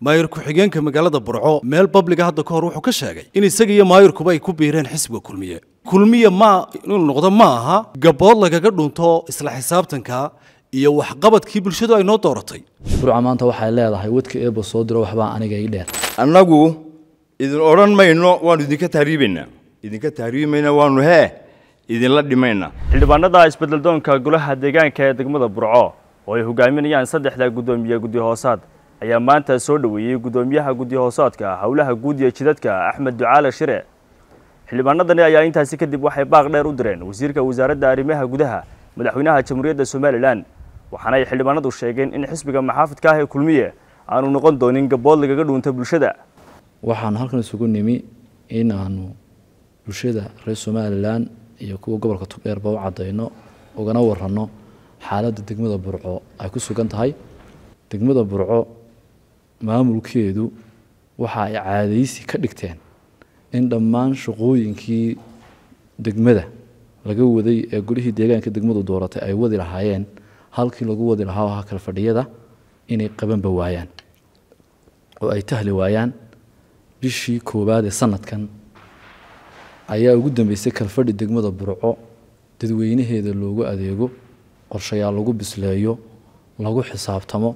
maayir ku-xigeenka magaalada burco meel babliga hadda ka hor wuxuu ka sheegay in isaga iyo maayirkuba ay ku biireen xisbiga kulmiye kulmiye ma inuu noqdo ma aha gabood lagaga dhunto isla xisaabtanka iyo waxqabadkii bulshadu ay noo dooratay burca maanta waxay leedahay wadka eeba soo diro waxbaa aniga ii dheer annagu idin odhan mayno waanu idinka tahriibaynaa idinka tahriibaynaa waanu hee idinla dhimaynaa xildhibaanada isbeddeldoonka golaha deegaanka ee degmada burco oo ay hogaaminayaan saddexda guddoomiye guddi hoosaad ayaa maanta soo dhoweeyey guddoomiyaha guddiyo hoosaadka howlaha guud iyo jidadka axmed ducaale shire xildhibaanadani ayaa intaasi kadib waxay baaq dheer u direen wasiirka wasaaradda arrimaha gudaha madaxweynaha jamhuuriyadda somalilan waxaana ay xildhibaanadu sheegeen in xisbiga maxaafidka ah ee kulmiye aanu noqon doonin gabood lagaga dhuunta bulshada waxaan halkan isugu nimi in aanu bulshada reer somalilan iyo kuwa gobolka tubdheerba u caddayno ugana warano xaaladda degmada burco ay ku sugan tahay degmada burco maamulkeedu waxa ay caadaysi ka dhigteen in dhammaan shaqooyinkii degmada laga waday ee golihii deegaanka degmadu dooratay ay wadi lahaayeen halkii lagu wadi lahaa ahaa kale fadhiyada inay qabanba waayaan oo ay tahli waayaan bishii koowaad ee sanadkan ayaa ugu dambeysay kalfadhi degmada burco dadweynaheeda loogu adeego qorshayaal lagu bisleeyo lagu xisaabtamo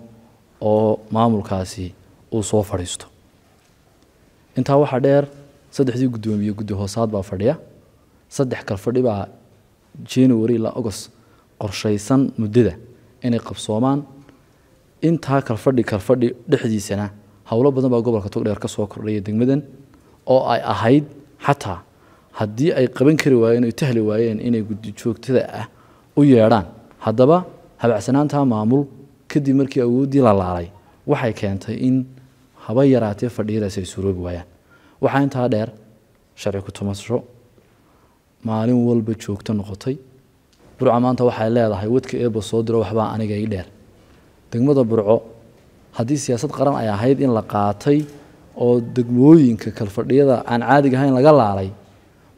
oo maamulkaasi uu soo fadhiisto intaa waxaa dheer saddexdii guddoomiye guddi hoosaad baa fadhiya saddex kalfadhi baa january ilaa agost qorshaysan muddada inay qabsoomaan intaa kalfadhi kalfadhi dhexdiisana howlo badan baa gobolka togdheer ka soo kordhaya degmadan oo ay ahayd xataa haddii ay qaban kari waayeen oy tahli waayeen inay guddi joogtada ah u yeedhaan haddaba habacsanaantaa maamul kadib markii awooddii la laalay waxay keentay in haba yaraatee fadhiyadaas ay suroobi waayaan waxaa intaa dheer sharci ku tumasho maalin walba joogto noqotay burco maanta waxay leedahay wadka eebba soo diro waxbaa aniga ii dheer degmada burco haddii siyaasad qaran ay ahayd in la qaatay oo degmooyinka kalfadhiyada aan caadiga ahayn laga laalay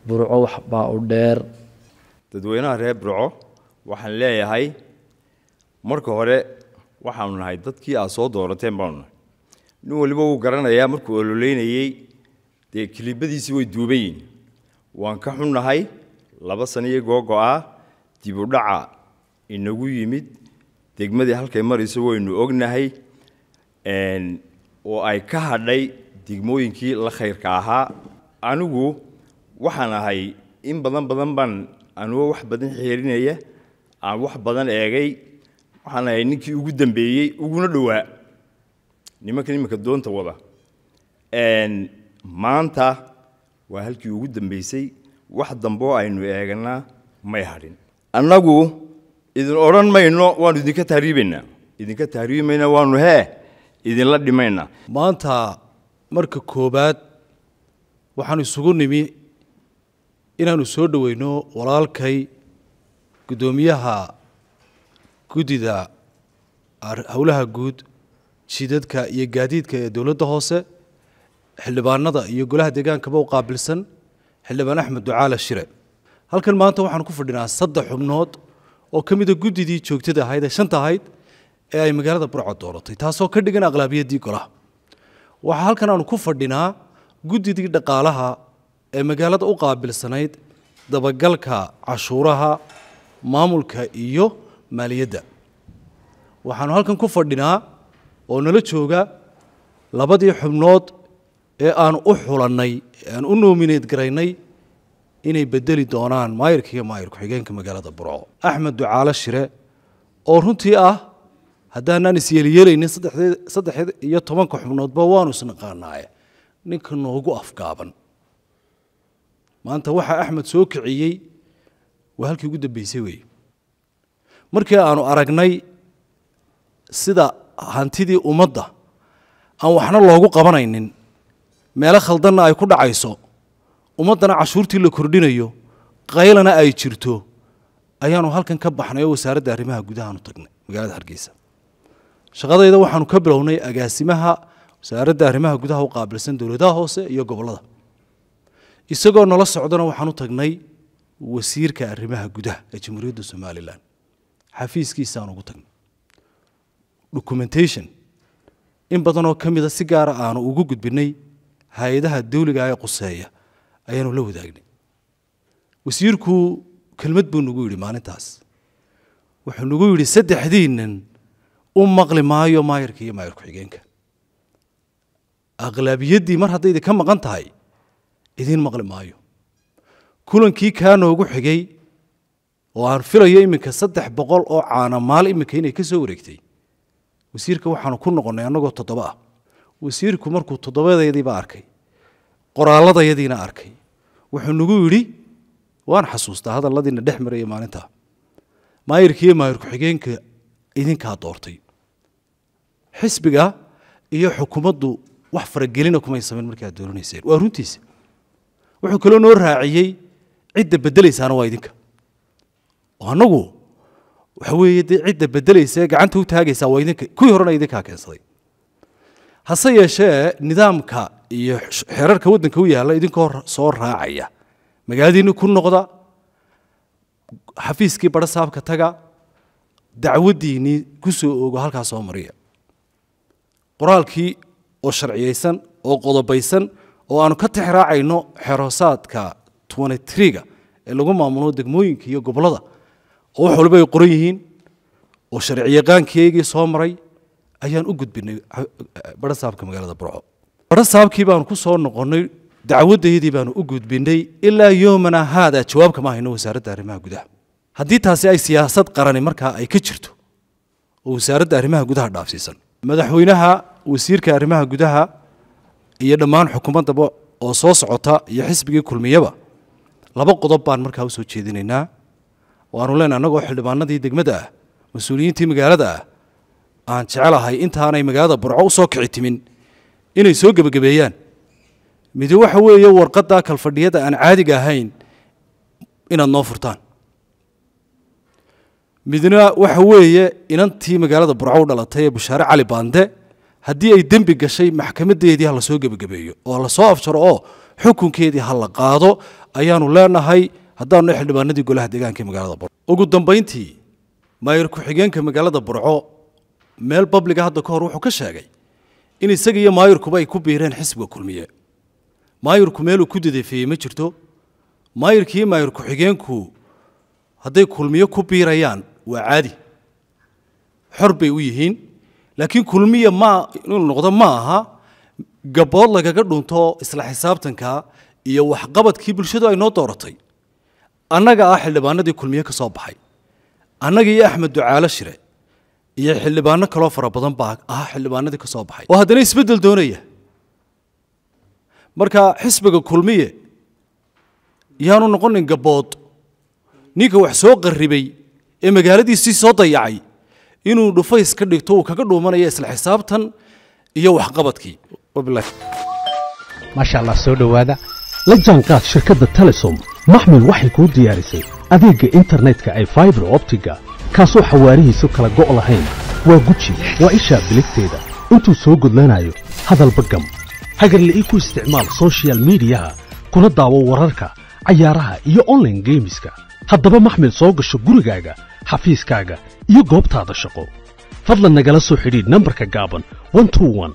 burco waxbaa u dheer dadweynaha reer burco waxaan leeyahay marka hore waxaanu nahay dadkii aad soo doorateen baanu nahay nin waliba wuu garanayaa markuu ololeynayey dee kiliibadiisii way duuban yihin waan ka xunnahay laba sanaiyo googo'ah dhaca inagu yimid degmadii halkay marayso waynu ognahay oo ay ka hadhay degmooyinkii la khayrka ahaa anigu waxaan ahay in badan badan baan anugo wax badan xierinaya aan wax badan eegay waxaan ahay ninkii ugu dambeeyey uguna dhowaa nimankan iminka doonta wada maanta waa halkii ugu dambeysay wax damboo aynu eeganaa may hadhin annagu idin odhan mayno waanu idinka tahriibaynaa idinka tahriibamayna waanu hee idinla dhimaynaa maanta marka koowaad waxaanu isugu nimi inaannu soo dhoweyno walaalkay guddoomiyaha gudida howlaha guud jidadka iyo gaadiidka ee dowladda hoose xildhibaanada iyo golaha deegaankaba u qaabilsan xildhibaan axmed ducaale shire halkan maanta waxaan ku fadhinaa saddex xubnood oo ka mida ah guddidii joogtada ahayd ee shanta ahayd ee ay magaalada burca dooratay taasoo ka dhigan aqlaabiyaddii golaha waxaa halkan aanu ku fadhinaa guddidii dhaqaalaha ee magaalada u qaabilsanayd dabagalka cashuuraha maamulka iyo maaliyadda waxaanu halkan ku fadhinaa oo nala jooga labadii xubnood ee aan u xulannay aan u noomineed garaynay inay bedeli doonaan maayirka iyo maayir ku-xigeenka magaalada burco axmed ducaale shire oo runtii ah haddaanaan isyeelyeelaynin saddex iyo tobanka xubnoodba waanu isnaqaanaaye ninka noogu afgaaban maanta waxa axmed soo kiciyey waa halkii ugu dambaysay weeye markii aanu aragnay sida hantidii ummadda aan waxna loogu qabanaynin meelo khaldanna ay ku dhacayso ummaddana cashuurtii la kordhinayo qaylana ay jirto ayaanu halkan ka baxnay oo wasaaradda arrimaha gudahaanu tagnay magaalada hargeysa shaqadayda waxaanu ka bilownay agaasimaha wasaaradda arrimaha gudaha u qaabilsan dowladaha hoose iyo gobollada isagoo nala socdona waxaanu tagnay wasiirka arrimaha gudaha ee jamhuuriyadda somalilan xafiiskiisaan ugu tagno documentation in badan oo ka mida si gaara aanu ugu gudbinay hay-adaha dawliga ee quseeya ayaanu la wadaagnay wasiirku kelmad buu nagu yidhi maalintaas wuxuu nagu yidhi saddexdiinnan u maqli maayo maayirka iyo maayir ku-xigeenka aqlaabiyaddii mar haddaydi ka maqan tahay idiin maqli maayo kulankii kaa noogu xigay oo aan filayo iminka saddex boqol oo caana maal iminka inay ka soo wareegtay wasiirka waxaanu ku noqonnay annagoo toddoba ah wasiirku markuu toddobadaydiiba arkay qoraalladayadiina arkay wuxuu nagu yidhi waan xasuustaa hadalladiina dhex maraya maalintaa maayirka maayir ku-xigeenka idinkaa doortay xisbiga iyo xukumaddu wax faragelina kumay samayn markaad dooranayseen waa runtiisa wuxuu kaloo noo raaciyey cidda beddelaysaana waa idinka anagu waxa weeye dee cidda bedelaysa gacanta u taagaysa waa idinka kuwii horena idinkaa keensaday hase yeeshee nidaamka iyo xeerarka waddanka u yaalla idinkoo soo raacaya magaaladiinni ku noqda xafiiskii barasaabka taga dacwaddiinnii ku soo ogo halkaa soo mariya qoraalkii oo sharciyeysan oo qodobaysan oo aanu ka tixraacayno xerosaadka twenty ee lagu maamulo degmooyinka iyo gobolada oo wax walba ay qoran yihiin oo sharciyaqaankiyaygii soo maray ayaan u gudbinay ah, barasaabka magaalada burco barasaabkii baanu ku soo noqonnay dacwadaydii baanu u gudbinay ilaa yoomana haadaa jawaabka ma hayno wasaaradda arrimaha gudaha haddii taasi ay siyaasad qarani markaa ay ka jirto oo wasaaradda arrimaha gudaha dhaafsiisan madaxweynaha wasiirka arrimaha gudaha iyo dhammaan xukuumaddaba oo soo socota iyo xisbigii kulmiyaba laba qodob baan markaa u jeedinaynaa waanu leen annagoo xildhibaanadii degmada ah, mas-uuliyiintii magaalada ah. aan jecelahay intaanay magaalada burco u soo kici timin inay soo gebagabeeyaan midi waxa weeye warqaddaa kalfadhiyada aan caadiga ahayn inaad noo furtaan midna waxa weeye inantii magaalada burco u dhalatay ee bushaare cali baande haddii ay dembi gashay maxkamadeedii ha la soo gebagabeeyo oo la soo afjaro oo xukunkeedii ha la qaado ayaanu leenahay haddaanu xildhibaanadii golaha deegaanka ee magaalada burco ugu dambayntii maayir ku-xigeenka magaalada burco meel babliga ah hadda ka hor wuxuu ka sheegay in isaga iyo maayirkuba ay ku biireen xisbiga kulmiye maayirku meeluu ku didefeeyey ma jirto maayirkiiyo maayir ku-xigeenku hadday kulmiyo ku biirayaan waa caadi xor bay u yihiin laakiin kulmiya ma inuu noqdo ma aha gabood lagaga dhunto isla xisaabtanka iyo waxqabadkii bulshadu ay noo dooratay annaga ah xildhibaanadii kulmiye ka soo baxay annaga iyo axmed ducaalo shire iyo xildhibaano kaloo fara badan baa ah xildhibaanadii ka soo baxay oo haddana isbeddel doonaya marka xisbiga kulmiye yaanu noqonin gabood ninka wax soo qarribay ee magaaladiisii soo dayacay inuu dhufays ka dhigto uu kaga dhuumanaya isla xisaabtan iyo waxqabadkii maasha allah soo dhowaada la jaanqaad shirkadda telesom maxmil waxay kuu diyaarisay adeegga internetka ee faibar optiga kaasoo xawaarihiisu kala go' lahayn waa guji waa ishaa biligteeda intuu soo gudlanaayo hadalba gam hagarli'ii ku isticmaal sochial miidiyaha kuna daawo wararka cayaaraha iyo onlaine geemiska haddaba maxmil soo gasho gurigaaga xafiiskaaga iyo goobtaada shaqo fadlan nagala soo xidhiidh nambarka gaaban